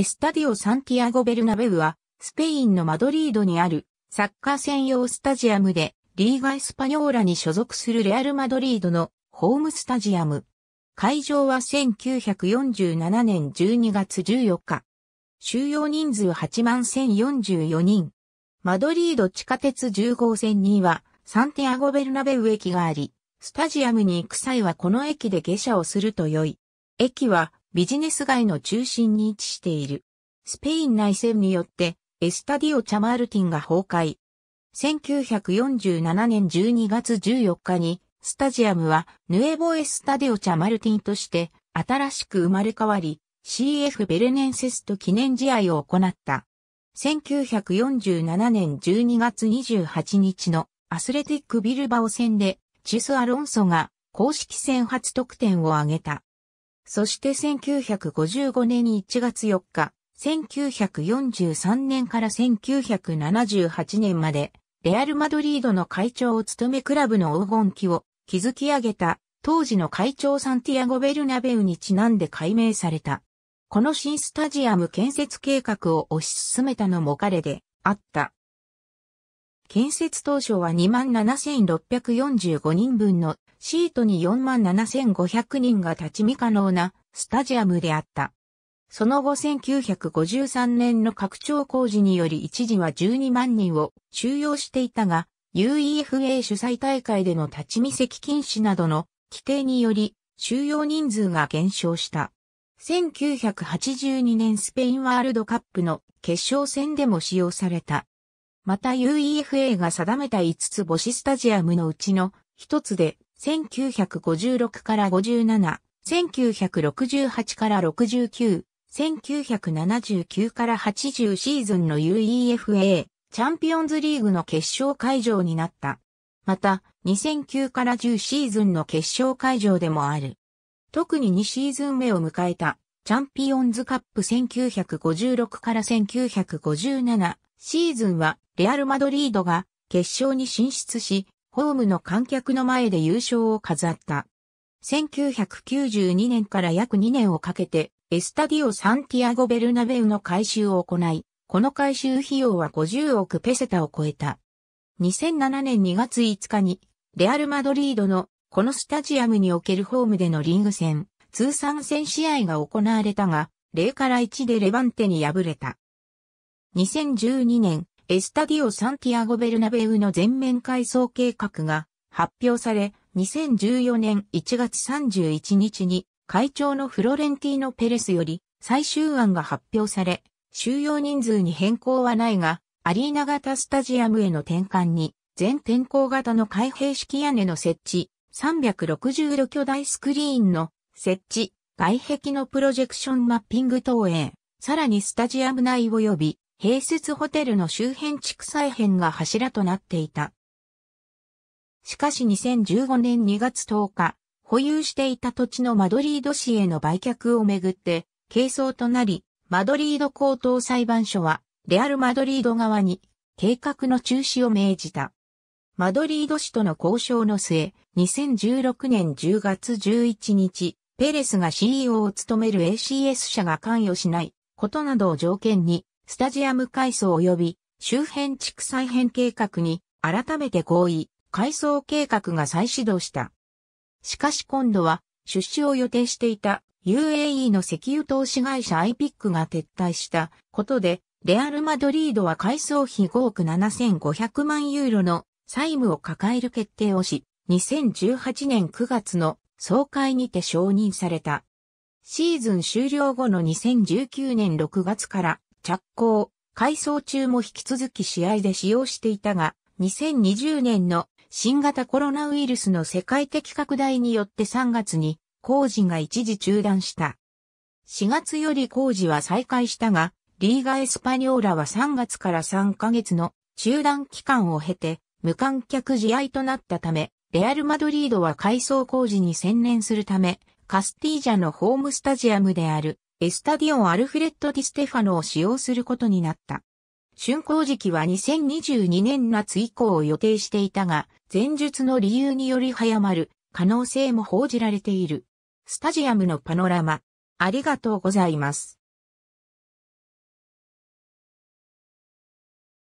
エスタディオ・サンティアゴ・ベルナベウは、スペインのマドリードにあるサッカー専用スタジアムで、リーガ・エスパニョーラに所属するレアル・マドリードのホームスタジアム。会場は1947年12月14日。収容人数8万1044人。マドリード地下鉄10号線には、サンティアゴ・ベルナベウ駅があり、スタジアムに行く際はこの駅で下車をすると良い。駅はビジネス街の中心に位置している。スペイン内戦によってエスタディオ・チャマールティンが崩壊。1947年12月14日にスタジアムはヌエボ・エスタディオ・チャマルティンとして新しく生まれ変わり CF ベルネンセスと記念試合を行った。1947年12月28日のアスレティックビルバオ戦でチュス・アロンソが公式戦初得点を挙げた。そして1955年1月4日、1943年から1978年まで、レアル・マドリードの会長を務めクラブの黄金期を築き上げた、当時の会長サンティアゴ・ベルナベウにちなんで改名された。この新スタジアム建設計画を推し進めたのも彼であった。建設当初は27,645人分のシートに47,500人が立ち見可能なスタジアムであった。その後1953年の拡張工事により一時は12万人を収容していたが、UEFA 主催大会での立ち見席禁止などの規定により収容人数が減少した。1982年スペインワールドカップの決勝戦でも使用された。また UEFA が定めた5つ星スタジアムのうちの1つで1956から57、1968から69、1979から80シーズンの UEFA チャンピオンズリーグの決勝会場になった。また、2009から10シーズンの決勝会場でもある。特に2シーズン目を迎えた、チャンピオンズカップ1956から1957シーズンは、レアル・マドリードが決勝に進出し、ホームの観客の前で優勝を飾った。1992年から約2年をかけて、エスタディオ・サンティアゴ・ベルナベウの改修を行い、この改修費用は50億ペセタを超えた。2007年2月5日に、レアル・マドリードのこのスタジアムにおけるホームでのリーグ戦、通算戦試合が行われたが、0から1でレバンテに敗れた。2012年、エスタディオ・サンティアゴ・ベルナベウの全面改装計画が発表され、2014年1月31日に会長のフロレンティーノ・ペレスより最終案が発表され、収容人数に変更はないが、アリーナ型スタジアムへの転換に、全天候型の開閉式屋根の設置、360度巨大スクリーンの設置、外壁のプロジェクションマッピング等へ、さらにスタジアム内及び併設ホテルの周辺地区再編が柱となっていた。しかし2015年2月10日、保有していた土地のマドリード市への売却をめぐって、係争となり、マドリード高等裁判所は、レアル・マドリード側に、計画の中止を命じた。マドリード市との交渉の末、2016年10月11日、ペレスが CEO を務める ACS 社が関与しないことなどを条件に、スタジアム改装及び周辺地区再編計画に改めて合意、改装計画が再始動した。しかし今度は出資を予定していた UAE の石油投資会社 IPIC が撤退したことで、レアル・マドリードは改装費5億7500万ユーロの債務を抱える決定をし、2018年9月の総会にて承認された。シーズン終了後の2019年6月から着工、改装中も引き続き試合で使用していたが、2020年の新型コロナウイルスの世界的拡大によって3月に工事が一時中断した。4月より工事は再開したが、リーガエスパニョーラは3月から3ヶ月の中断期間を経て無観客試合となったため、レアル・マドリードは改装工事に専念するため、カスティージャのホームスタジアムであるエスタディオン・アルフレッド・ディ・ステファノを使用することになった。竣工時期は2022年夏以降を予定していたが、前述の理由により早まる可能性も報じられている。スタジアムのパノラマ。ありがとうございます。